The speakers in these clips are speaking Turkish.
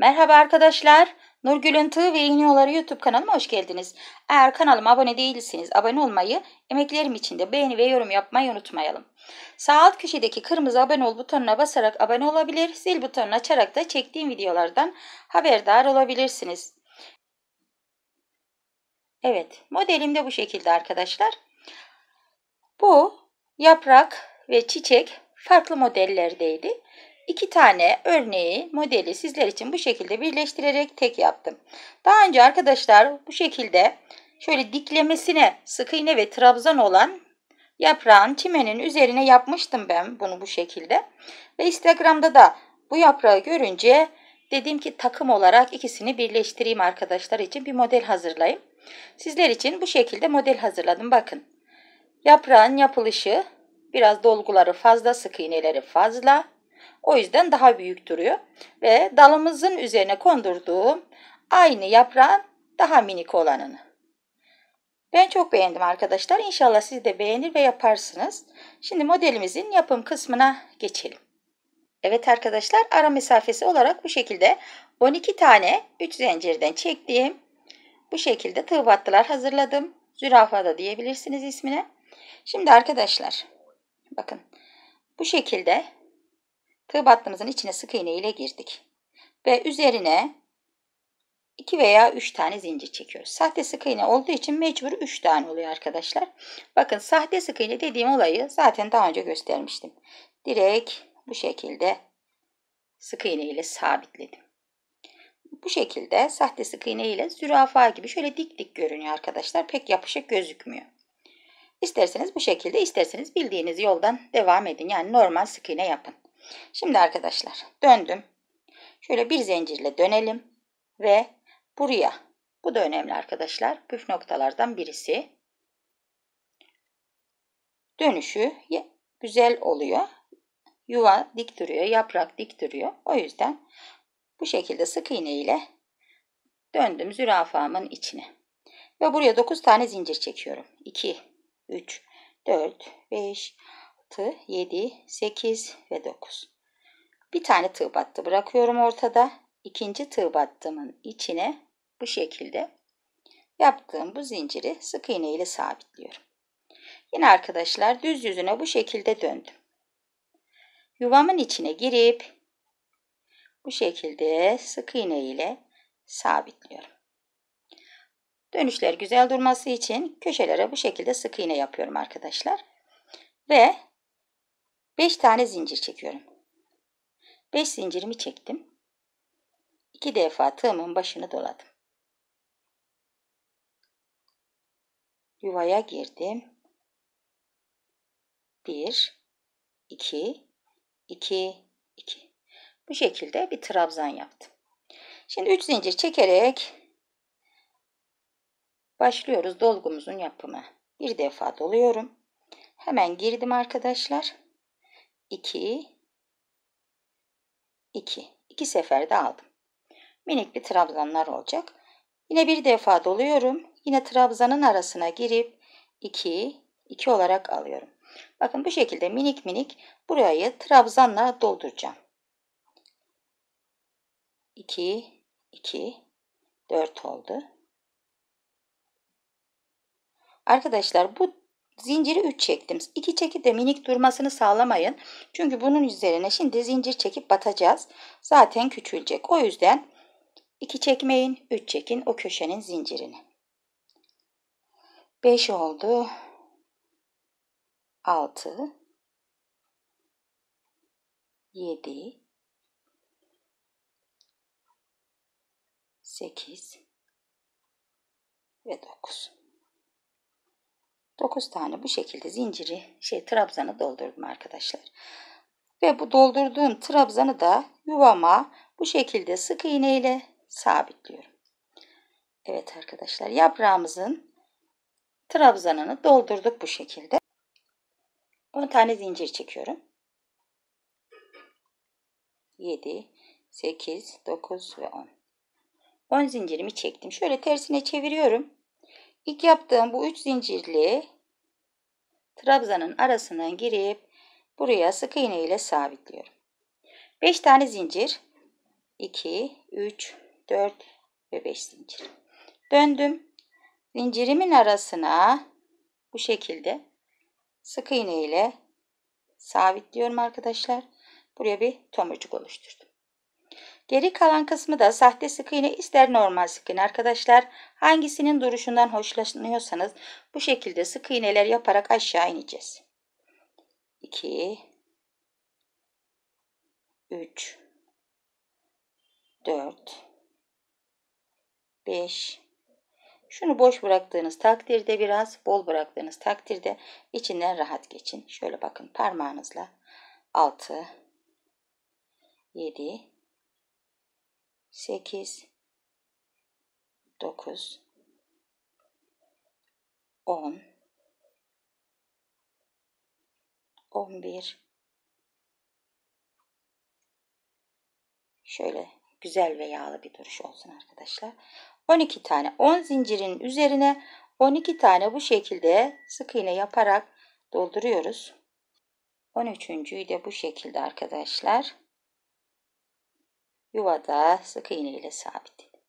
Merhaba arkadaşlar. Nurgül'ün Tığ ve İğniyoları YouTube kanalıma hoş geldiniz. Eğer kanalıma abone değilseniz abone olmayı, emeklerim için de beğeni ve yorum yapmayı unutmayalım. Sağ alt köşedeki kırmızı abone ol butonuna basarak abone olabilir, zil butonunu açarak da çektiğim videolardan haberdar olabilirsiniz. Evet, modelim de bu şekilde arkadaşlar. Bu yaprak ve çiçek farklı modellerdeydi. İki tane örneği, modeli sizler için bu şekilde birleştirerek tek yaptım. Daha önce arkadaşlar bu şekilde şöyle diklemesine sık iğne ve trabzan olan yaprağın çimenin üzerine yapmıştım ben bunu bu şekilde. Ve Instagram'da da bu yaprağı görünce dedim ki takım olarak ikisini birleştireyim arkadaşlar için bir model hazırlayayım. Sizler için bu şekilde model hazırladım bakın. Yaprağın yapılışı biraz dolguları fazla sık iğneleri fazla o yüzden daha büyük duruyor. Ve dalımızın üzerine kondurduğum aynı yaprağın daha minik olanını. Ben çok beğendim arkadaşlar. İnşallah siz de beğenir ve yaparsınız. Şimdi modelimizin yapım kısmına geçelim. Evet arkadaşlar ara mesafesi olarak bu şekilde 12 tane 3 zincirden çektiğim bu şekilde tığ battılar hazırladım. Zürafa da diyebilirsiniz ismine. Şimdi arkadaşlar bakın bu şekilde Tığ battığımızın içine sık iğne ile girdik. Ve üzerine 2 veya 3 tane zincir çekiyoruz. Sahte sık iğne olduğu için mecbur 3 tane oluyor arkadaşlar. Bakın sahte sık iğne dediğim olayı zaten daha önce göstermiştim. Direkt bu şekilde sık iğne ile sabitledim. Bu şekilde sahte sık iğne ile zürafa gibi şöyle dik dik görünüyor arkadaşlar. Pek yapışık gözükmüyor. İsterseniz bu şekilde, isterseniz bildiğiniz yoldan devam edin. Yani normal sık iğne yapın. Şimdi arkadaşlar döndüm. Şöyle bir zincirle dönelim ve buraya bu da önemli arkadaşlar püf noktalardan birisi. Dönüşü güzel oluyor. Yuva dik duruyor, yaprak dik duruyor. O yüzden bu şekilde sık iğne ile döndüm zürafamın içine. Ve buraya 9 tane zincir çekiyorum. 2, 3, 4, 5, battı. 7, 8 ve 9. Bir tane tığ battı bırakıyorum ortada. İkinci tığ battımın içine bu şekilde yaptığım bu zinciri sık iğne ile sabitliyorum. Yine arkadaşlar düz yüzüne bu şekilde döndüm. Yuvamın içine girip bu şekilde sık iğne ile sabitliyorum. Dönüşler güzel durması için köşelere bu şekilde sık iğne yapıyorum arkadaşlar. Ve 5 tane zincir çekiyorum. 5 zincirimi çektim. 2 defa tığımın başını doladım. Yuvaya girdim. 1 2 2 2 Bu şekilde bir trabzan yaptım. Şimdi 3 zincir çekerek başlıyoruz dolgumuzun yapımı. Bir defa doluyorum. Hemen girdim arkadaşlar. 2 2 2 seferde aldım. Minik bir trabzanlar olacak. Yine bir defa doluyorum. Yine trabzanın arasına girip 2 2 olarak alıyorum. Bakın bu şekilde minik minik burayı trabzanla dolduracağım. 2 2 4 oldu. Arkadaşlar bu Zinciri 3 çektim. 2 çekip de minik durmasını sağlamayın. Çünkü bunun üzerine şimdi zincir çekip batacağız. Zaten küçülecek. O yüzden 2 çekmeyin. 3 çekin o köşenin zincirini. 5 oldu. 6 7 8 ve 9. 9 tane bu şekilde zinciri şey trabzanı doldurdum arkadaşlar. Ve bu doldurduğum trabzanı da yuvama bu şekilde sık iğne ile sabitliyorum. Evet arkadaşlar yaprağımızın trabzanını doldurduk bu şekilde. 10 tane zincir çekiyorum. 7, 8, 9 ve 10. 10 zincirimi çektim. Şöyle tersine çeviriyorum. İlk yaptığım bu üç zincirli trabzanın arasından girip buraya sık iğne ile sabitliyorum. 5 tane zincir 2, 3, 4 ve 5 zincir. Döndüm. Zincirimin arasına bu şekilde sık iğne ile sabitliyorum arkadaşlar. Buraya bir tomurcuk oluşturdum. Geri kalan kısmı da sahte sık iğne ister normal sık iğne arkadaşlar. Hangisinin duruşundan hoşlanıyorsanız bu şekilde sık iğneler yaparak aşağı ineceğiz. 2 3 4 5 Şunu boş bıraktığınız takdirde biraz bol bıraktığınız takdirde içinden rahat geçin. Şöyle bakın parmağınızla 6 7 8 9 10 11 şöyle güzel ve yağlı bir duruş olsun arkadaşlar 12 tane 10 zincirin üzerine 12 tane bu şekilde sık iğne yaparak dolduruyoruz 13.yi de bu şekilde arkadaşlar yuvada sık iğne ile sabitledim.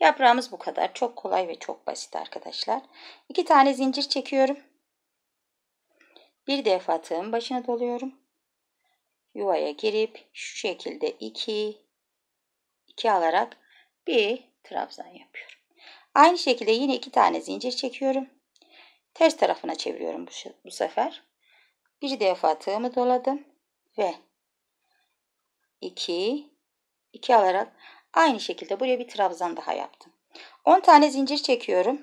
Yaprağımız bu kadar. Çok kolay ve çok basit arkadaşlar. İki tane zincir çekiyorum. Bir defa tığın başına doluyorum. Yuvaya girip şu şekilde iki, iki alarak bir trabzan yapıyorum. Aynı şekilde yine iki tane zincir çekiyorum. Ters tarafına çeviriyorum bu, bu sefer. Bir defa tığımı doladım ve 2 2 alarak aynı şekilde buraya bir trabzan daha yaptım. 10 tane zincir çekiyorum.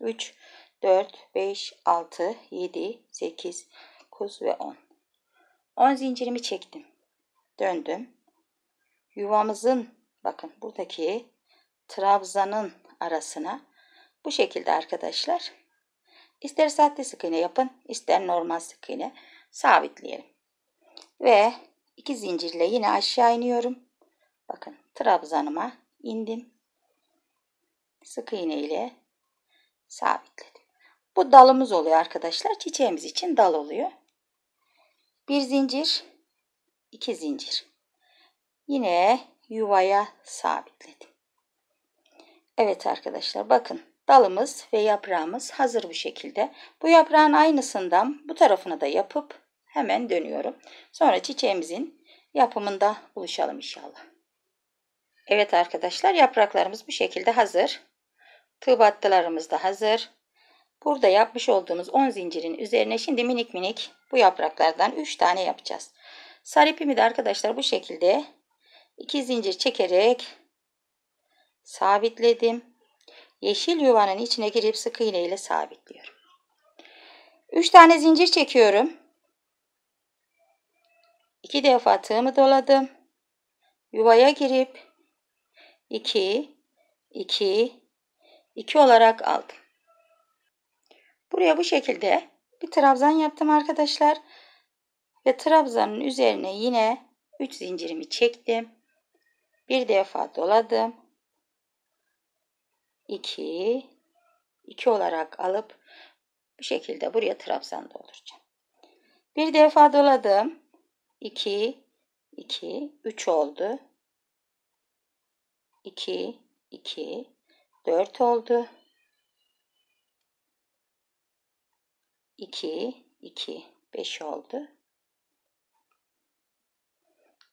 3, 4, 5, 6, 7, 8, 9 ve 10. 10 zincirimi çektim. Döndüm. Yuvamızın bakın buradaki trabzanın arasına bu şekilde arkadaşlar İster sahte sık iğne yapın, ister normal sık iğne sabitleyelim. Ve iki zincirle yine aşağı iniyorum. Bakın trabzanıma indim. Sık iğne ile sabitledim. Bu dalımız oluyor arkadaşlar. Çiçeğimiz için dal oluyor. Bir zincir, iki zincir. Yine yuvaya sabitledim. Evet arkadaşlar bakın dalımız ve yaprağımız hazır bu şekilde. Bu yaprağın aynısından bu tarafını da yapıp hemen dönüyorum. Sonra çiçeğimizin yapımında buluşalım inşallah. Evet arkadaşlar yapraklarımız bu şekilde hazır. Tığ battılarımız da hazır. Burada yapmış olduğumuz 10 zincirin üzerine şimdi minik minik bu yapraklardan 3 tane yapacağız. Sarı ipimi de arkadaşlar bu şekilde 2 zincir çekerek sabitledim. Yeşil yuvanın içine girip sık iğne ile sabitliyorum. 3 tane zincir çekiyorum. 2 defa tığımı doladım. Yuvaya girip 2, 2, 2 olarak aldım. Buraya bu şekilde bir trabzan yaptım arkadaşlar. Ve trabzanın üzerine yine 3 zincirimi çektim. Bir defa doladım. 2, 2 olarak alıp bu şekilde buraya trabzan dolduracağım. Bir defa doladım. 2, 2, 3 oldu. 2, 2, 4 oldu. 2, 2, 5 oldu.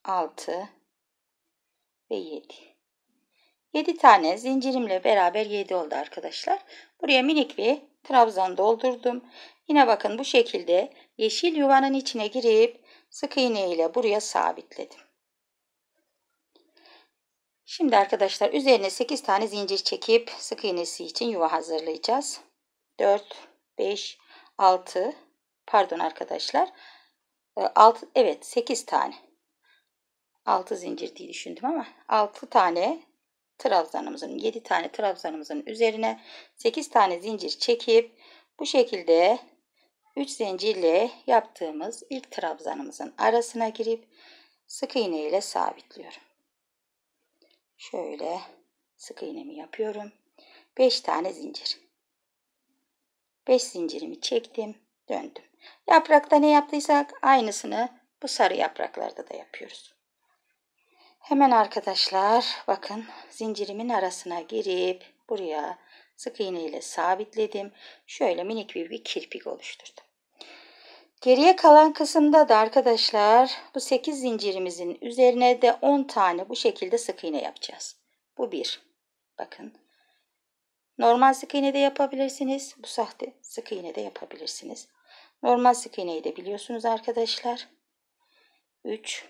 6 ve 7. 7 tane zincirimle beraber 7 oldu arkadaşlar. Buraya minik bir trabzan doldurdum. Yine bakın bu şekilde yeşil yuvanın içine girip sık iğne ile buraya sabitledim. Şimdi arkadaşlar üzerine 8 tane zincir çekip sık iğnesi için yuva hazırlayacağız. 4, 5, 6 pardon arkadaşlar 6 ee, evet 8 tane 6 zincir diye düşündüm ama 6 tane trabzanımızın 7 tane trabzanımızın üzerine 8 tane zincir çekip bu şekilde 3 zincirle yaptığımız ilk trabzanımızın arasına girip sık iğne ile sabitliyorum. Şöyle sık iğnemi yapıyorum. 5 tane zincir. 5 zincirimi çektim, döndüm. Yaprakta ne yaptıysak aynısını bu sarı yapraklarda da yapıyoruz. Hemen arkadaşlar bakın zincirimin arasına girip buraya sık iğne ile sabitledim. Şöyle minik bir, bir kirpik oluşturdum. Geriye kalan kısımda da arkadaşlar bu 8 zincirimizin üzerine de 10 tane bu şekilde sık iğne yapacağız. Bu bir. Bakın. Normal sık iğne de yapabilirsiniz. Bu sahte sık iğne de yapabilirsiniz. Normal sık iğneyi de biliyorsunuz arkadaşlar. 3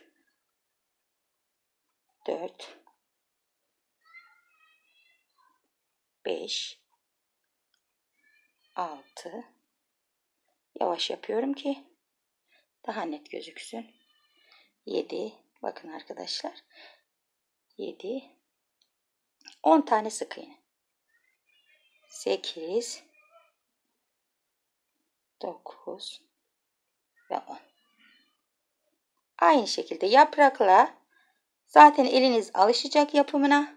4 5 6 Yavaş yapıyorum ki daha net gözüksün. 7 bakın arkadaşlar 7 10 tane sık iğne 8 9 ve 10 aynı şekilde yaprakla zaten eliniz alışacak yapımına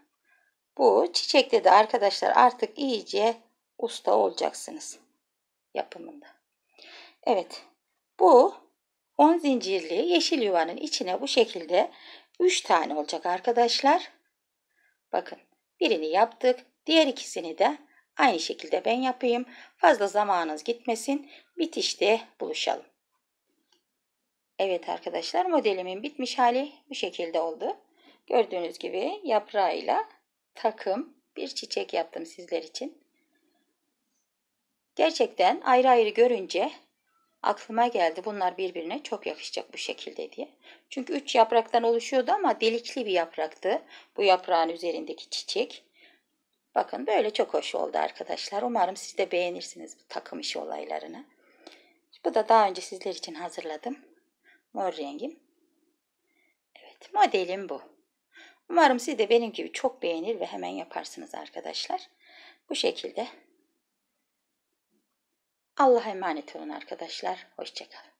bu çiçekte de arkadaşlar artık iyice usta olacaksınız yapımında Evet. Bu 10 zincirli yeşil yuvanın içine bu şekilde 3 tane olacak arkadaşlar. Bakın birini yaptık. Diğer ikisini de aynı şekilde ben yapayım. Fazla zamanınız gitmesin. Bitişte buluşalım. Evet arkadaşlar modelimin bitmiş hali bu şekilde oldu. Gördüğünüz gibi yaprağıyla takım bir çiçek yaptım sizler için. Gerçekten ayrı ayrı görünce Aklıma geldi bunlar birbirine çok yakışacak bu şekilde diye. Çünkü üç yapraktan oluşuyordu ama delikli bir yapraktı. Bu yaprağın üzerindeki çiçek. Bakın böyle çok hoş oldu arkadaşlar. Umarım siz de beğenirsiniz bu takım işi olaylarını. Bu da daha önce sizler için hazırladım. Mor rengim. Evet modelim bu. Umarım siz de benim gibi çok beğenir ve hemen yaparsınız arkadaşlar. Bu şekilde Allah'a emanet olun arkadaşlar. Hoşçakalın.